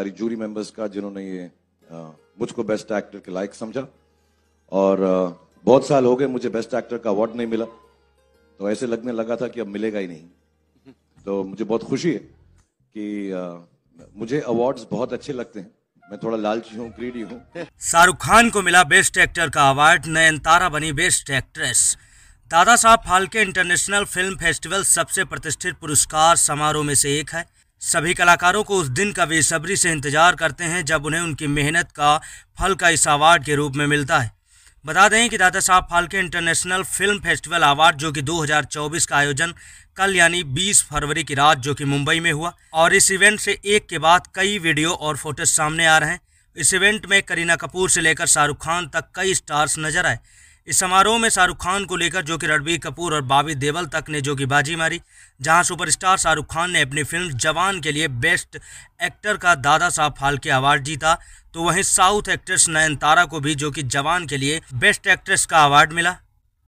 हमारी jury members का जिन्होंने ये मुझको बेस्ट एक्टर के लायक समझा और बहुत साल हो गए मुझे बेस्ट एक्टर का अवार्ड नहीं मिला तो ऐसे लगने लगा था कि अब मिलेगा ही नहीं तो मुझे बहुत खुशी है कि आ, मुझे अवार्ड्स बहुत अच्छे लगते हैं मैं थोड़ा लालची हूँ क्रीडी हूँ शाहरुख खान को मिला बेस्ट एक्टर का अवार्ड नयनतारा बनी बेस्ट एक्ट्रेस दादा साहब फाल्के इंटरनेशनल फिल्म फेस्टिवल सबसे प्रतिष्ठित पुरस्कार समारोह में से एक है सभी कलाकारों को उस दिन का बेसब्री से इंतजार करते हैं जब उन्हें उनकी मेहनत का फल का इस अवार्ड के रूप में मिलता है बता दें कि Dadasaheb Phalke international film festival award जो कि 2024 का आयोजन कल यानी 20 फरवरी की रात जो कि मुंबई में हुआ और इस इवेंट से एक के बाद कई वीडियो और फोटोज सामने आ रहे हैं इस इवेंट में करीना कपूर से लेकर शाहरुख खान तक कई स्टार्स नजर आए इस समारोह में शाहरुख खान को लेकर जो कि रणबीर कपूर और बाबी देवल तक ने जो कि बाजी मारी जहां सुपरस्टार शाहरुख खान ने अपनी फिल्म जवान के लिए बेस्ट एक्टर का दादा साहब फाल्के अवार्ड जीता तो वहीं साउथ एक्ट्रेस नयनतारा को भी जो कि जवान के लिए बेस्ट एक्ट्रेस का अवार्ड मिला